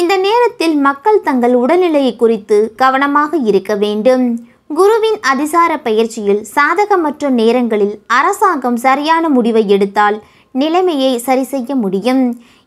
இந்த நேரத்தில் மக்கள் தங்கள் உடல்நிலையை குறித்து கவனமாக இருக்க வேண்டும் குருவின் அதிசார பயிற்சியில் சாதகமற்ற நேரங்களில் அரசாங்கம் சரியான முடிவை எடுத்தால் நிலைமையை சரி செய்ய முடியும்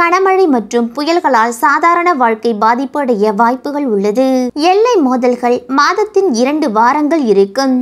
கனமழை மற்றும் புயல்களால் சாதாரண வாழ்க்கை பாதிப்படைய வாய்ப்புகள் உள்ளது எல்லை மோதல்கள் மாதத்தின் இரண்டு வாரங்கள் இருக்கும்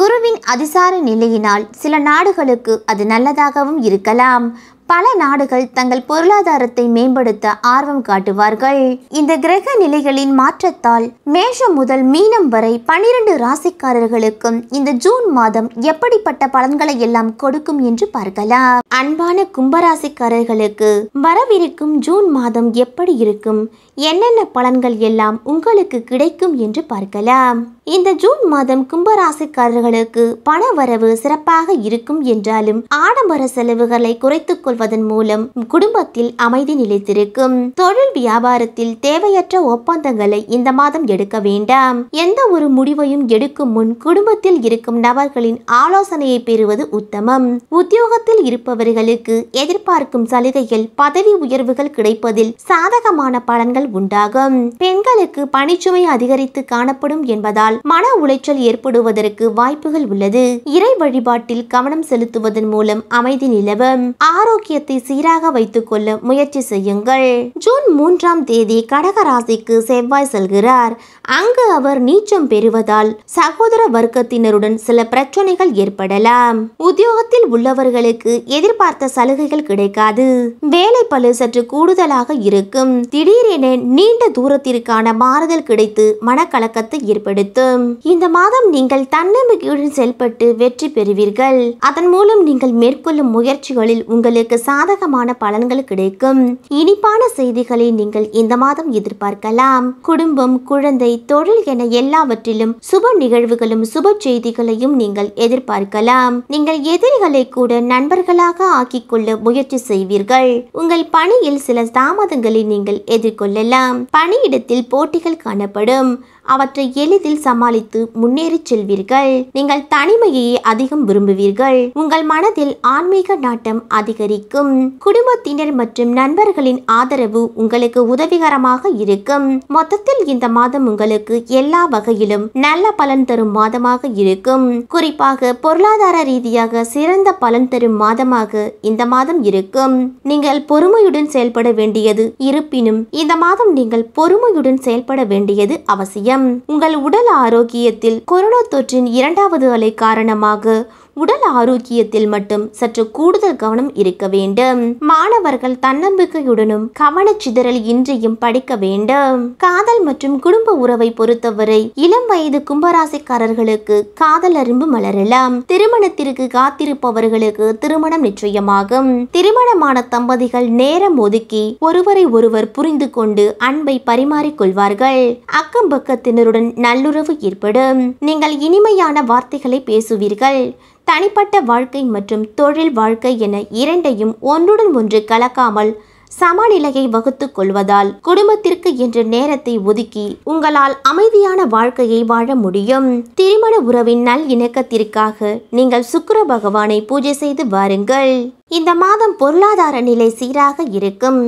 குருவின் அதிசார நிலையினால் சில நாடுகளுக்கு அது நல்லதாகவும் இருக்கலாம் பல நாடுகள் தங்கள் பொருளாதாரத்தை மேம்படுத்த ஆர்வம் காட்டுவார்கள் இந்த கிரக நிலைகளின் மாற்றத்தால் மேஷம் முதல் மீனம் வரை பனிரெண்டு ராசிக்காரர்களுக்கும் இந்த ஜூன் மாதம் எப்படிப்பட்ட பலன்களை எல்லாம் கொடுக்கும் என்று பார்க்கலாம் அன்பான கும்பராசிக்காரர்களுக்கு வரவிருக்கும் ஜூன் மாதம் எப்படி இருக்கும் என்னென்ன பலன்கள் எல்லாம் உங்களுக்கு கிடைக்கும் என்று பார்க்கலாம் இந்த ஜூன் மாதம் கும்பராசிக்காரர்களுக்கு பண வரவு சிறப்பாக இருக்கும் என்றாலும் ஆடம்பர செலவுகளை குறைத்துக் கொள்வதன் மூலம் குடும்பத்தில் அமைதி நிலைத்திருக்கும் தொழில் வியாபாரத்தில் தேவையற்ற ஒப்பந்தங்களை இந்த மாதம் எடுக்க வேண்டாம் எந்த ஒரு முடிவையும் எடுக்கும் முன் குடும்பத்தில் இருக்கும் நபர்களின் ஆலோசனையை பெறுவது உத்தமம் உத்தியோகத்தில் இருப்பவர்களுக்கு எதிர்பார்க்கும் சலுகைகள் பதவி உயர்வுகள் கிடைப்பதில் சாதகமான பலன்கள் உண்டாகும் பெண்களுக்கு பணிச்சுமை அதிகரித்து காணப்படும் என்பதால் மன உளைச்சல் ஏற்படுவதற்கு வாய்ப்புகள் உள்ளது இறை வழிபாட்டில் கவனம் செலுத்துவதன் மூலம் அமைதி நிலவும் ஆரோக்கியத்தை சீராக வைத்துக் கொள்ள முயற்சி செய்யுங்கள் ஜூன் மூன்றாம் தேதி கடகராசிக்கு செவ்வாய் செல்கிறார் அங்கு அவர் நீச்சம் பெறுவதால் சகோதர வர்க்கத்தினருடன் சில பிரச்சனைகள் ஏற்படலாம் உத்தியோகத்தில் உள்ளவர்களுக்கு எதிர்பார்த்த சலுகைகள் கிடைக்காது வேலை பழு சற்று கூடுதலாக இருக்கும் திடீரென நீண்ட தூரத்திற்கான மாறுதல் கிடைத்து மனக்கலக்கத்தை ஏற்படுத்தும் இந்த மாதம் நீங்கள் தன்னம்பிக்கையுடன் செயல்பட்டு வெற்றி பெறுவீர்கள் அதன் மூலம் நீங்கள் மேற்கொள்ளும் முயற்சிகளில் உங்களுக்கு சாதகமான பலன்கள் கிடைக்கும் இனிப்பான செய்திகளை நீங்கள் இந்த மாதம் எதிர்பார்க்கலாம் குடும்பம் குழந்தை தொழில் என எல்லாவற்றிலும் சுப நிகழ்வுகளும் சுப செய்திகளையும் நீங்கள் எதிர்பார்க்கலாம் நீங்கள் எதிரிகளை கூட நண்பர்களாக ஆக்கிக்கொள்ள முயற்சி செய்வீர்கள் உங்கள் பணியில் சில தாமதங்களை நீங்கள் எதிர்கொள்ளலாம் கொள்ளலாம் பணியிடத்தில் போட்டிகள் காணப்படும் அவற்றை எளிதில் சமாளித்து முன்னேறி செல்வீர்கள் நீங்கள் தனிமையை அதிகம் விரும்புவீர்கள் உங்கள் மனதில் ஆன்மீக நாட்டம் அதிகரிக்கும் குடும்பத்தினர் மற்றும் நண்பர்களின் ஆதரவு உங்களுக்கு உதவிகரமாக இருக்கும் மொத்தத்தில் இந்த மாதம் உங்களுக்கு எல்லா வகையிலும் நல்ல பலன் தரும் மாதமாக இருக்கும் குறிப்பாக பொருளாதார ரீதியாக சிறந்த பலன் தரும் மாதமாக இந்த மாதம் இருக்கும் நீங்கள் பொறுமையுடன் செயல்பட வேண்டியது இருப்பினும் இந்த மாதம் நீங்கள் பொறுமையுடன் செயல்பட வேண்டியது அவசியம் உங்கள் உடல் ஆரோக்கியத்தில் கொரோனா தொற்றின் இரண்டாவது அலை காரணமாக உடல் ஆரோக்கியத்தில் மட்டும் சற்று கூடுதல் கவனம் இருக்க வேண்டும் மாணவர்கள் தன்னம்பிக்கையுடனும் கவனச்சிதறல் இன்றியும் படிக்க வேண்டும் காதல் மற்றும் குடும்ப உறவை பொறுத்தவரை இளம் வயது கும்பராசிக்காரர்களுக்கு காதல் அரும்பு மலரலாம் திருமணத்திற்கு காத்திருப்பவர்களுக்கு திருமணம் நிச்சயமாகும் திருமணமான தம்பதிகள் நேரம் ஒதுக்கி ஒருவரை ஒருவர் புரிந்து கொண்டு அன்பை பரிமாறிக்கொள்வார்கள் அக்கம் பக்கத்தினருடன் நல்லுறவு ஏற்படும் நீங்கள் இனிமையான வார்த்தைகளை பேசுவீர்கள் தனிப்பட்ட வாழ்க்கை மற்றும் தொழில் வாழ்க்கை என இரண்டையும் ஒன்றுடன் ஒன்று கலக்காமல் சமநிலையை வகுத்து கொள்வதால் குடும்பத்திற்கு என்ற நேரத்தை ஒதுக்கி உங்களால் அமைதியான வாழ்க்கையை வாழ முடியும் திருமண உறவின் நல் இணக்கத்திற்காக நீங்கள் சுக்கர பகவானை பூஜை செய்து வாருங்கள் இந்த மாதம் பொருளாதார நிலை சீராக இருக்கும்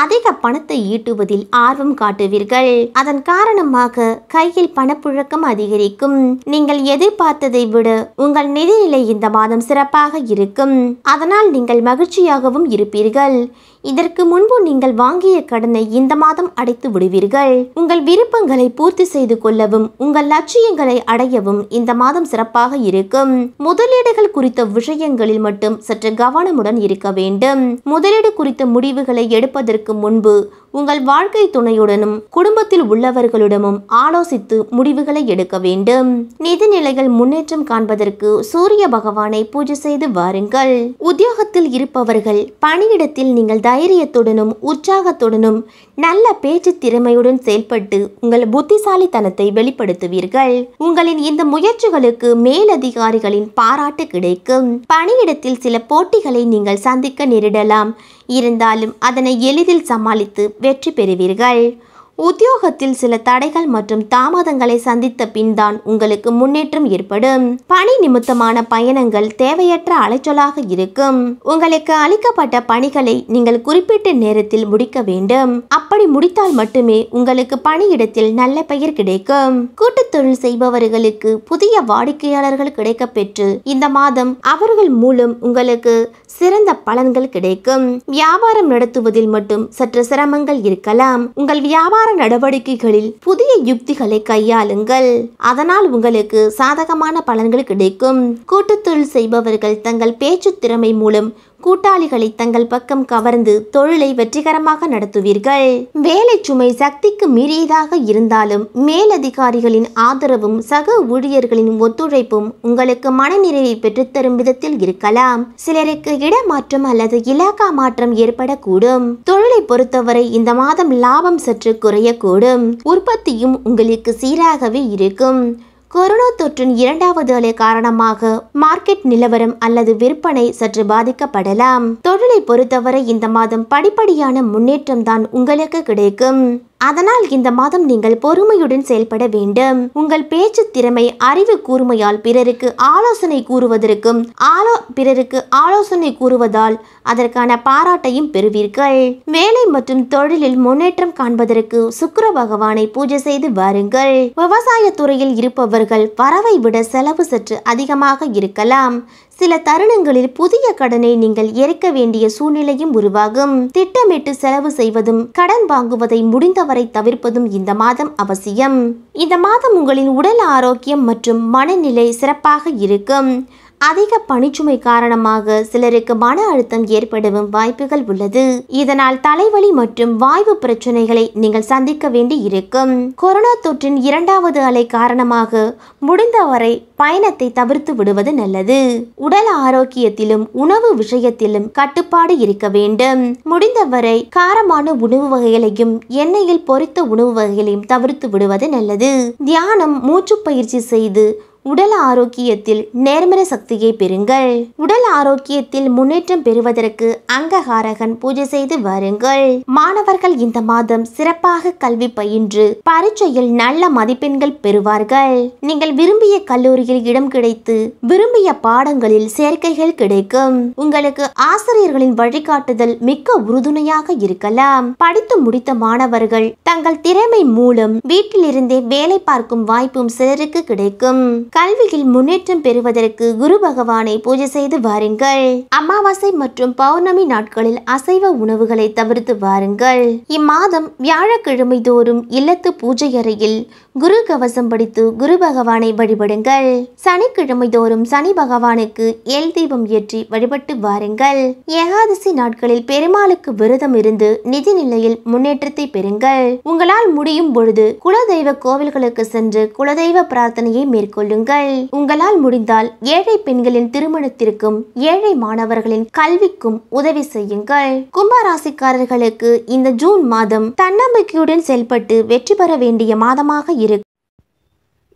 அதிக பணத்தை ஈட்டுவதில் ஆர்வம் காட்டுவீர்கள் அதன் காரணமாக கையில் பணப்புழக்கம் அதிகரிக்கும் நீங்கள் எதிர்பார்த்ததை விட உங்கள் நிதிநிலை இந்த மாதம் சிறப்பாக இருக்கும் அதனால் நீங்கள் மகிழ்ச்சியாகவும் இருப்பீர்கள் இதற்கு முன்பு நீங்கள் வாங்கிய கடனை இந்த மாதம் அடைத்து விடுவீர்கள் உங்கள் விருப்பங்களை பூர்த்தி செய்து கொள்ளவும் உங்கள் லட்சியங்களை அடையவும் இந்த மாதம் சிறப்பாக இருக்கும் முதலீடுகள் குறித்த விஷயங்களில் மட்டும் சற்று கவனம் கவனமுடன் இருக்க வேண்டும் முதலீடு குறித்த முடிவுகளை எடுப்பதற்கு முன்பு உங்கள் வாழ்க்கை துணையுடனும் குடும்பத்தில் உள்ளவர்களுடனும் ஆலோசித்து முடிவுகளை எடுக்க வேண்டும் நிதிநிலைகள் முன்னேற்றம் காண்பதற்கு சூரிய பகவானை பூஜை செய்து வாருங்கள் உத்தியோகத்தில் இருப்பவர்கள் பணியிடத்தில் நீங்கள் தைரியத்துடனும் உற்சாகத்துடனும் நல்ல பேச்சு திறமையுடன் செயல்பட்டு உங்கள் புத்திசாலித்தனத்தை வெளிப்படுத்துவீர்கள் உங்களின் இந்த முயற்சிகளுக்கு மேலதிகாரிகளின் பாராட்டு கிடைக்கும் பணியிடத்தில் சில போட்டிகளை நீங்கள் சந்திக்க நேரிடலாம் இருந்தாலும் அதனை எளிதில் சமாளித்து வெற்றி பெறுவீர்கள் உத்தியோகத்தில் சில தடைகள் மற்றும் தாமதங்களை சந்தித்த பின் தான் உங்களுக்கு முன்னேற்றம் ஏற்படும் பணி நிமித்தமான பயணங்கள் தேவையற்ற அலைச்சலாக இருக்கும் உங்களுக்கு அளிக்கப்பட்ட பணிகளை நீங்கள் குறிப்பிட்ட நேரத்தில் முடிக்க வேண்டும் அப்படி முடித்தால் மட்டுமே உங்களுக்கு பணியிடத்தில் நல்ல பெயர் கிடைக்கும் கூட்டு தொழில் செய்பவர்களுக்கு புதிய வாடிக்கையாளர்கள் கிடைக்க பெற்று இந்த மாதம் அவர்கள் மூலம் உங்களுக்கு சிறந்த பலன்கள் கிடைக்கும் வியாபாரம் நடத்துவதில் மட்டும் சற்று சிரமங்கள் இருக்கலாம் உங்கள் வியாபார நடவடிக்கைகளில் புதிய யுக்திகளை கையாளுங்கள் அதனால் உங்களுக்கு சாதகமான பலன்கள் கிடைக்கும் கூட்டத்தொழில் செய்பவர்கள் தங்கள் பேச்சு திறமை மூலம் கூட்டாளிகளை தங்கள் பக்கம் கவர்ந்து தொழிலை வெற்றிகரமாக நடத்துவீர்கள் வேலை சுமை சக்திக்கு மீறியதாக இருந்தாலும் மேலதிகாரிகளின் ஆதரவும் சக ஊழியர்களின் ஒத்துழைப்பும் உங்களுக்கு மனநிறைவை பெற்றுத்தரும் விதத்தில் இருக்கலாம் சிலருக்கு இடமாற்றம் அல்லது இலாக்கா மாற்றம் ஏற்படக்கூடும் தொழிலை பொறுத்தவரை இந்த மாதம் லாபம் சற்று குறையக்கூடும் உற்பத்தியும் உங்களுக்கு சீராகவே இருக்கும் கொரோனா தொற்றின் இரண்டாவது அலை காரணமாக மார்க்கெட் நிலவரம் அல்லது விற்பனை சற்று பாதிக்கப்படலாம் தொழிலை பொறுத்தவரை இந்த மாதம் படிப்படியான முன்னேற்றம் தான் உங்களுக்கு கிடைக்கும் அதனால் இந்த மாதம் நீங்கள் பொறுமையுடன் செயல்பட வேண்டும் உங்கள் பேச்சு திறமை அறிவு கூர்மையால் பிறருக்கு ஆலோசனை கூறுவதற்கும் ஆலோ பிறருக்கு ஆலோசனை கூறுவதால் அதற்கான பாராட்டையும் பெறுவீர்கள் வேலை மற்றும் தொழிலில் முன்னேற்றம் காண்பதற்கு சுக்கர பகவானை பூஜை செய்து வாருங்கள் விவசாய துறையில் இருப்பவர்கள் வரவை விட செலவு சற்று அதிகமாக இருக்கலாம் சில தருணங்களில் புதிய கடனை நீங்கள் இறக்க வேண்டிய சூழ்நிலையும் உருவாகும் திட்டமிட்டு செலவு செய்வதும் கடன் வாங்குவதை முடிந்தவரை தவிர்ப்பதும் இந்த மாதம் அவசியம் இந்த மாதம் உங்களின் உடல் ஆரோக்கியம் மற்றும் மனநிலை சிறப்பாக இருக்கும் அதிக பணிச்சுமை காரணமாக சிலருக்கு மன அழுத்தம் ஏற்படவும் வாய்ப்புகள் உள்ளது இதனால் தலைவலி மற்றும் வாய்வு பிரச்சனைகளை நீங்கள் சந்திக்க வேண்டி இருக்கும் கொரோனா தொற்றின் இரண்டாவது அலை காரணமாக முடிந்தவரை பயணத்தை தவிர்த்து விடுவது நல்லது உடல் ஆரோக்கியத்திலும் உணவு விஷயத்திலும் கட்டுப்பாடு இருக்க வேண்டும் முடிந்தவரை காரமான உணவு வகைகளையும் எண்ணெயில் பொறித்த உணவு வகைகளையும் தவிர்த்து விடுவது நல்லது தியானம் மூச்சு பயிற்சி செய்து உடல் ஆரோக்கியத்தில் நேர்மறை சக்தியை பெறுங்கள் உடல் ஆரோக்கியத்தில் முன்னேற்றம் பெறுவதற்கு அங்ககாரகன் பூஜை செய்து வாருங்கள் மாணவர்கள் இந்த மாதம் சிறப்பாக கல்வி பயின்று பரீட்சையில் நல்ல மதிப்பெண்கள் பெறுவார்கள் நீங்கள் விரும்பிய கல்லூரியில் இடம் கிடைத்து விரும்பிய பாடங்களில் சேர்க்கைகள் கிடைக்கும் உங்களுக்கு ஆசிரியர்களின் வழிகாட்டுதல் மிக்க உறுதுணையாக இருக்கலாம் படித்து முடித்த மாணவர்கள் தங்கள் திறமை மூலம் வீட்டிலிருந்தே வேலை பார்க்கும் வாய்ப்பும் சிலருக்கு கிடைக்கும் கல்வியில் முன்னேற்றம் பெறுவதற்கு குரு பகவானை பூஜை செய்து வாருங்கள் அமாவாசை மற்றும் பௌர்ணமி நாட்களில் அசைவ உணவுகளை தவிர்த்து வாருங்கள் இம்மாதம் வியாழக்கிழமை தோறும் இல்லத்து பூஜை அறையில் குரு கவசம் படித்து குரு பகவானை வழிபடுங்கள் சனிக்கிழமை தோறும் சனி பகவானுக்கு எல் தீபம் ஏற்றி வழிபட்டு வாருங்கள் ஏகாதசி நாட்களில் பெருமாளுக்கு விரதம் இருந்து நிதி நிலையில் முன்னேற்றத்தை பெறுங்கள் உங்களால் முடியும் பொழுது குலதெய்வ கோவில்களுக்கு சென்று குலதெய்வ பிரார்த்தனையை மேற்கொள்ளுங்கள் கொடுங்கள் உங்களால் முடிந்தால் ஏழை பெண்களின் திருமணத்திற்கும் ஏழை மாணவர்களின் கல்விக்கும் உதவி செய்யுங்கள் கும்பராசிக்காரர்களுக்கு இந்த ஜூன் மாதம் தன்னம்பிக்கையுடன் செயல்பட்டு வெற்றி பெற வேண்டிய மாதமாக இருக்கும்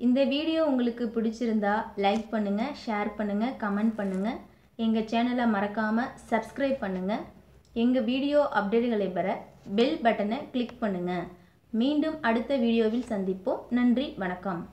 இந்த வீடியோ உங்களுக்கு பிடிச்சிருந்தா லைக் பண்ணுங்க ஷேர் பண்ணுங்க கமெண்ட் பண்ணுங்க எங்கள் சேனலை மறக்காம சப்ஸ்கிரைப் பண்ணுங்க எங்கள் வீடியோ அப்டேட்டுகளை பெற பெல் பட்டனை கிளிக் பண்ணுங்கள் மீண்டும் அடுத்த வீடியோவில் சந்திப்போம் நன்றி வணக்கம்